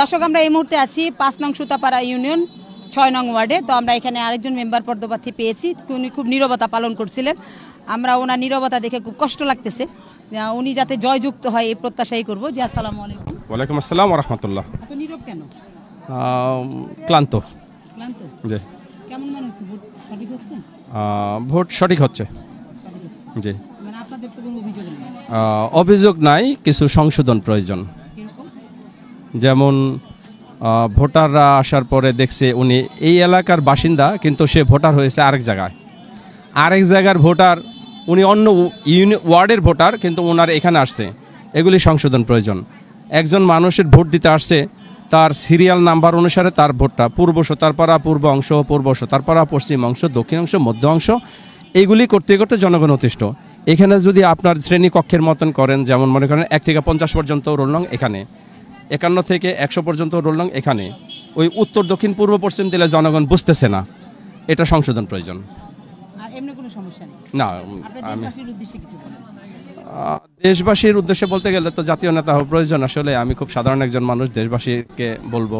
দর্শক আমরা এই মুহূর্তে আছি পাঁচ নং সুতাপাড়া ইউনিয়ন ছয় নং ওয়ার্ডে তো আমরা এখানে আরেকজন মেম্বার পদপ্রার্থী পেয়েছি উনি খুব নিরবতা পালন করছিলেন আমরা ওনার নিরবতা দেখে খুব কষ্ট লাগতেছে উনি যাতে জয়যুক্ত হয় এই প্রত্যাশাই করবো জি আসসালাম আলাইকুম ওয়ালাইকুম আসসালাম রহমতুল্লাহ এত নীরব কেন ক্লান্ত ক্লান্ত জি কেমন মনে হচ্ছে ভোট সঠিক হচ্ছে ভোট সঠিক হচ্ছে জি মানে আপনাদের তো কোনো অভিযোগ অভিযোগ নাই কিছু সংশোধন প্রয়োজন যেমন ভোটাররা আসার পরে দেখছে উনি এই এলাকার বাসিন্দা কিন্তু সে ভোটার হয়েছে আরেক জায়গায় আরেক জায়গার ভোটার উনি অন্য ইউনি ওয়ার্ডের ভোটার কিন্তু ওনার এখানে আসছে এগুলি সংশোধন প্রয়োজন একজন মানুষের ভোট দিতে আসছে তার সিরিয়াল নাম্বার অনুসারে তার ভোটটা পূর্ব সোতারপাড়া পূর্ব অংশ পূর্ব সোতারপাড়া পশ্চিম অংশ দক্ষিণ অংশ মধ্য অংশ এগুলি করতে করতে জনগণ অতিষ্ঠ এখানে যদি আপনার শ্রেণী কক্ষের মতন করেন যেমন মনে করেন এক থেকে পঞ্চাশ পর্যন্ত রোল নং এখানে একান্ন থেকে একশো পর্যন্ত রোল নং এখানে ওই উত্তর দক্ষিণ পূর্ব পশ্চিম দিলে জনগণ বুঝতেছে না এটা সংশোধন প্রয়োজন না আমি দেশবাসীর উদ্দেশ্যে বলতে গেলে তো জাতীয় নেতা হওয়া প্রয়োজন আসলে আমি খুব সাধারণ একজন মানুষ দেশবাসীকে বলবো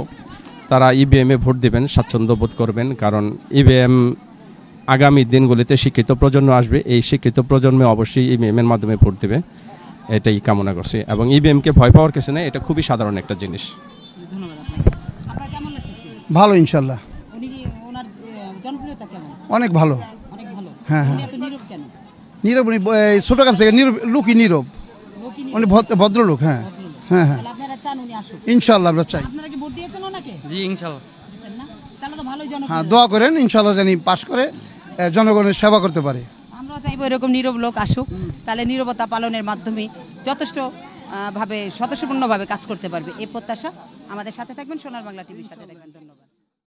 তারা ইভিএমে e ভোট দেবেন স্বাচ্ছন্দ্য বোধ করবেন কারণ ইভিএম e আগামী দিনগুলিতে শিক্ষিত প্রজন্ম আসবে এই শিক্ষিত প্রজন্মে অবশ্যই ইভিএমের e মাধ্যমে ভোট দেবে এটাই কামনা করছি এবং ইভিএমকে e ভয় পাওয়ার কিছু নেই এটা খুবই সাধারণ একটা জিনিস ভালো ইনশাল্লাহ অনেক ভালো হ্যাঁ হ্যাঁ নীরব ছোটো কাছ থেকে নীরব লুকি নীরব উনি হ্যাঁ। ভদ্রলোক হ্যাঁ হ্যাঁ হ্যাঁ ইনশাল্লাহ আমরা চাই জি ইনশাল্লাহ হ্যাঁ দোয়া করেন ইনশাল্লাহ জানি পাশ করে জনগণের সেবা করতে পারে চাইবো এরকম নীরব লোক আসুক তাহলে নীরবতা পালনের মাধ্যমে যথেষ্ট ভাবে স্বতঃপূর্ণভাবে কাজ করতে পারবে এই প্রত্যাশা আমাদের সাথে থাকবেন সোনার বাংলা টিভির সাথে থাকবেন ধন্যবাদ